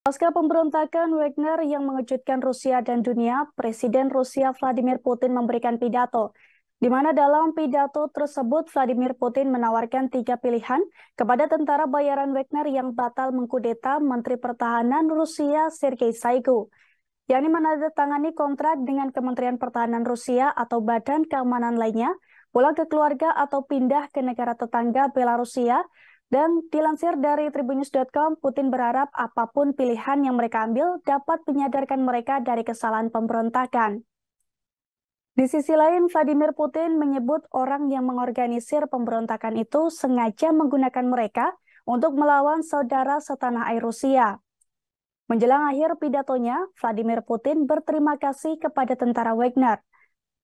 Pasca pemberontakan Wagner yang mengejutkan Rusia dan dunia, Presiden Rusia Vladimir Putin memberikan pidato. Di mana dalam pidato tersebut Vladimir Putin menawarkan tiga pilihan kepada tentara bayaran Wagner yang batal mengkudeta Menteri Pertahanan Rusia Sergei Saigu, yakni menandatangani kontrak dengan Kementerian Pertahanan Rusia atau badan keamanan lainnya, pulang ke keluarga atau pindah ke negara tetangga Belarusia, dan dilansir dari tribunnews.com, Putin berharap apapun pilihan yang mereka ambil dapat menyadarkan mereka dari kesalahan pemberontakan. Di sisi lain, Vladimir Putin menyebut orang yang mengorganisir pemberontakan itu sengaja menggunakan mereka untuk melawan saudara setanah air Rusia. Menjelang akhir pidatonya, Vladimir Putin berterima kasih kepada tentara Wagner.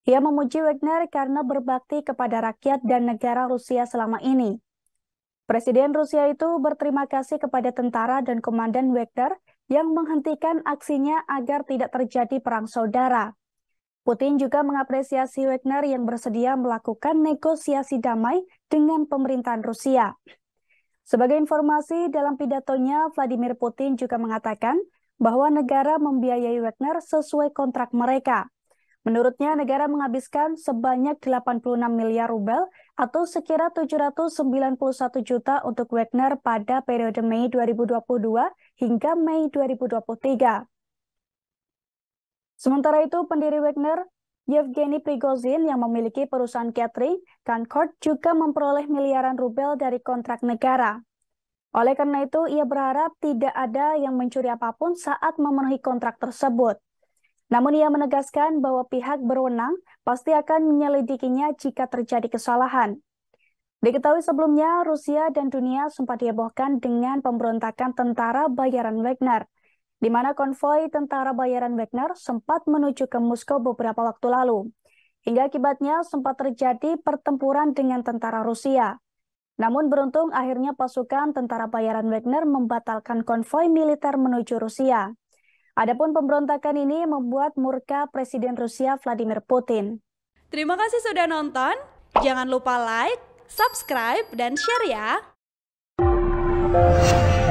Ia memuji Wagner karena berbakti kepada rakyat dan negara Rusia selama ini. Presiden Rusia itu berterima kasih kepada tentara dan komandan Wagner yang menghentikan aksinya agar tidak terjadi perang saudara. Putin juga mengapresiasi Wagner yang bersedia melakukan negosiasi damai dengan pemerintahan Rusia. Sebagai informasi, dalam pidatonya Vladimir Putin juga mengatakan bahwa negara membiayai Wagner sesuai kontrak mereka. Menurutnya, negara menghabiskan sebanyak 86 miliar rubel atau sekira 791 juta untuk Wagner pada periode Mei 2022 hingga Mei 2023. Sementara itu, pendiri Wagner, Yevgeny Prigozhin yang memiliki perusahaan catering, Concord juga memperoleh miliaran rubel dari kontrak negara. Oleh karena itu, ia berharap tidak ada yang mencuri apapun saat memenuhi kontrak tersebut. Namun ia menegaskan bahwa pihak berwenang pasti akan menyelidikinya jika terjadi kesalahan. Diketahui sebelumnya, Rusia dan dunia sempat dihebohkan dengan pemberontakan tentara bayaran Wagner, di mana konvoi tentara bayaran Wagner sempat menuju ke Moskow beberapa waktu lalu. Hingga akibatnya sempat terjadi pertempuran dengan tentara Rusia. Namun beruntung akhirnya pasukan tentara bayaran Wagner membatalkan konvoi militer menuju Rusia. Adapun pemberontakan ini membuat murka Presiden Rusia Vladimir Putin. Terima kasih sudah nonton. Jangan lupa like, subscribe, dan share ya.